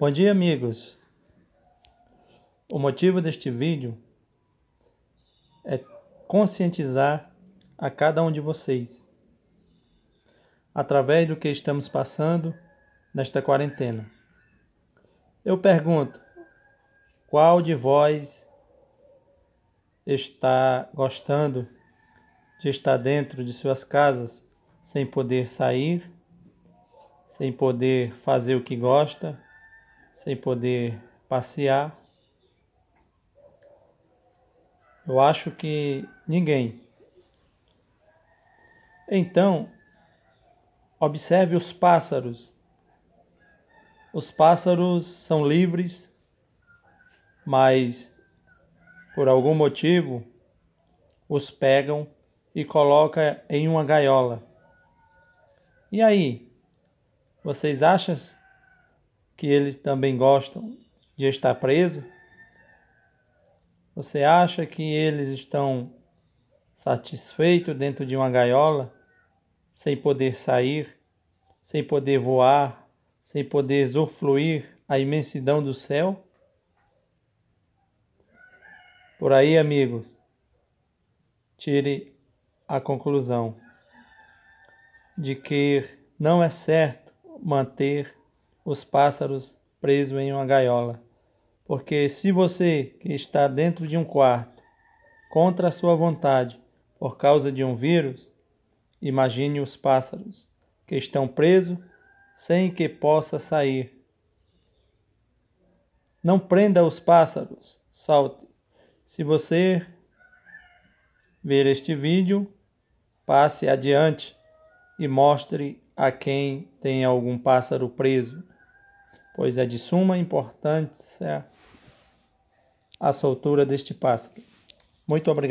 Bom dia, amigos. O motivo deste vídeo é conscientizar a cada um de vocês através do que estamos passando nesta quarentena. Eu pergunto: qual de vós está gostando de estar dentro de suas casas sem poder sair, sem poder fazer o que gosta? sem poder passear. Eu acho que ninguém. Então, observe os pássaros. Os pássaros são livres, mas por algum motivo os pegam e coloca em uma gaiola. E aí? Vocês acham que eles também gostam de estar preso? Você acha que eles estão satisfeitos dentro de uma gaiola, sem poder sair, sem poder voar, sem poder usufruir a imensidão do céu? Por aí, amigos, tire a conclusão de que não é certo manter os pássaros presos em uma gaiola. Porque se você, que está dentro de um quarto, contra a sua vontade, por causa de um vírus, imagine os pássaros, que estão presos sem que possa sair. Não prenda os pássaros, salte. Se você ver este vídeo, passe adiante e mostre a quem tem algum pássaro preso pois é de suma importância a soltura deste pássaro. Muito obrigado.